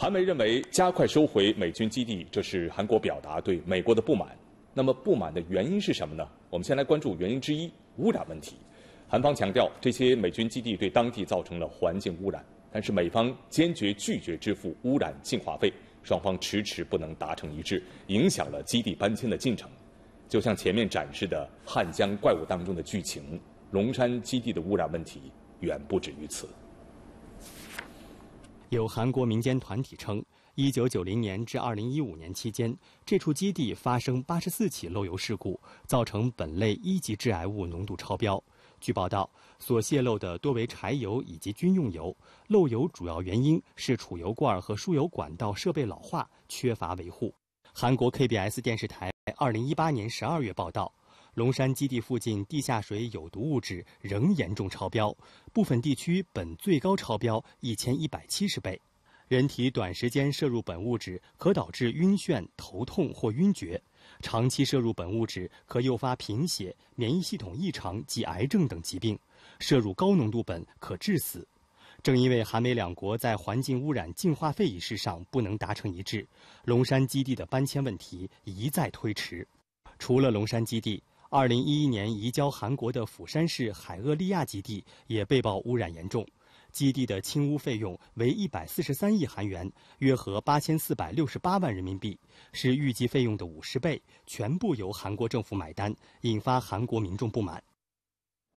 韩媒认为，加快收回美军基地，这是韩国表达对美国的不满。那么，不满的原因是什么呢？我们先来关注原因之一：污染问题。韩方强调，这些美军基地对当地造成了环境污染，但是美方坚决拒绝支付污染净化费，双方迟迟不能达成一致，影响了基地搬迁的进程。就像前面展示的《汉江怪物》当中的剧情，龙山基地的污染问题远不止于此。有韩国民间团体称，1990年至2015年期间，这处基地发生84起漏油事故，造成苯类一级致癌物浓度超标。据报道，所泄漏的多为柴油以及军用油，漏油主要原因是储油罐和输油管道设备老化，缺乏维护。韩国 KBS 电视台2018年12月报道。龙山基地附近地下水有毒物质仍严重超标，部分地区苯最高超标一千一百七十倍。人体短时间摄入苯物质可导致晕眩、头痛或晕厥；长期摄入苯物质可诱发贫血、免疫系统异常及癌症等疾病。摄入高浓度苯可致死。正因为韩美两国在环境污染净化费一事上不能达成一致，龙山基地的搬迁问题一再推迟。除了龙山基地，二零一一年移交韩国的釜山市海厄利亚基地也被曝污染严重，基地的清污费用为一百四十三亿韩元，约合八千四百六十八万人民币，是预计费用的五十倍，全部由韩国政府买单，引发韩国民众不满。